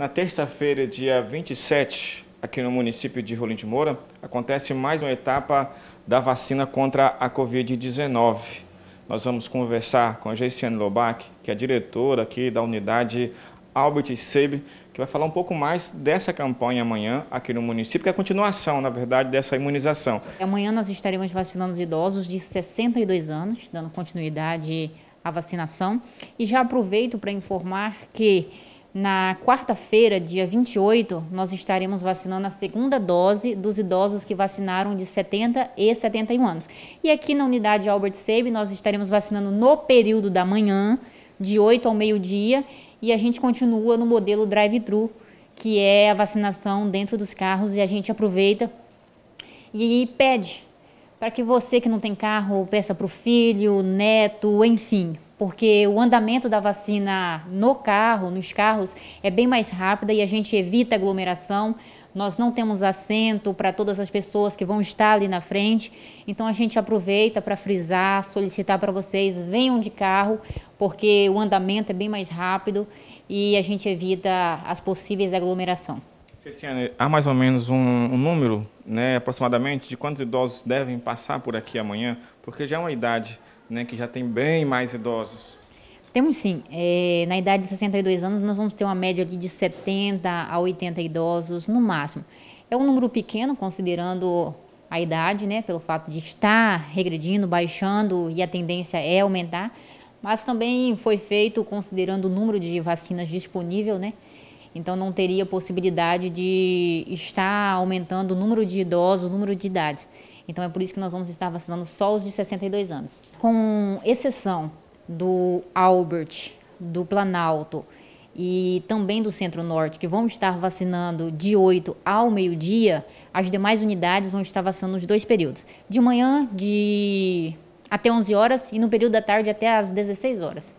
Na terça-feira, dia 27, aqui no município de Rolim de Moura, acontece mais uma etapa da vacina contra a Covid-19. Nós vamos conversar com a Geiciane Lobac, que é diretora aqui da unidade Albert Seib, que vai falar um pouco mais dessa campanha amanhã aqui no município, que é a continuação, na verdade, dessa imunização. Amanhã nós estaremos vacinando os idosos de 62 anos, dando continuidade à vacinação. E já aproveito para informar que na quarta-feira, dia 28, nós estaremos vacinando a segunda dose dos idosos que vacinaram de 70 e 71 anos. E aqui na unidade Albert Seib, nós estaremos vacinando no período da manhã, de 8 ao meio-dia, e a gente continua no modelo drive-thru, que é a vacinação dentro dos carros, e a gente aproveita e pede para que você que não tem carro peça para o filho, neto, enfim, porque o andamento da vacina no carro, nos carros, é bem mais rápida e a gente evita aglomeração. Nós não temos assento para todas as pessoas que vão estar ali na frente, então a gente aproveita para frisar, solicitar para vocês: venham de carro, porque o andamento é bem mais rápido e a gente evita as possíveis aglomeração. Cristiane, há mais ou menos um, um, número, né, aproximadamente, de quantos idosos devem passar por aqui amanhã? Porque já é uma idade né, que já tem bem mais idosos? Temos sim. É, na idade de 62 anos, nós vamos ter uma média de 70 a 80 idosos no máximo. É um número pequeno, considerando a idade, né, pelo fato de estar regredindo, baixando e a tendência é aumentar, mas também foi feito considerando o número de vacinas disponível, né? Então não teria possibilidade de estar aumentando o número de idosos, o número de idades. Então é por isso que nós vamos estar vacinando só os de 62 anos. Com exceção do Albert, do Planalto e também do Centro-Norte, que vão estar vacinando de 8 ao meio-dia, as demais unidades vão estar vacinando nos dois períodos. De manhã, de até 11 horas e no período da tarde até às 16 horas.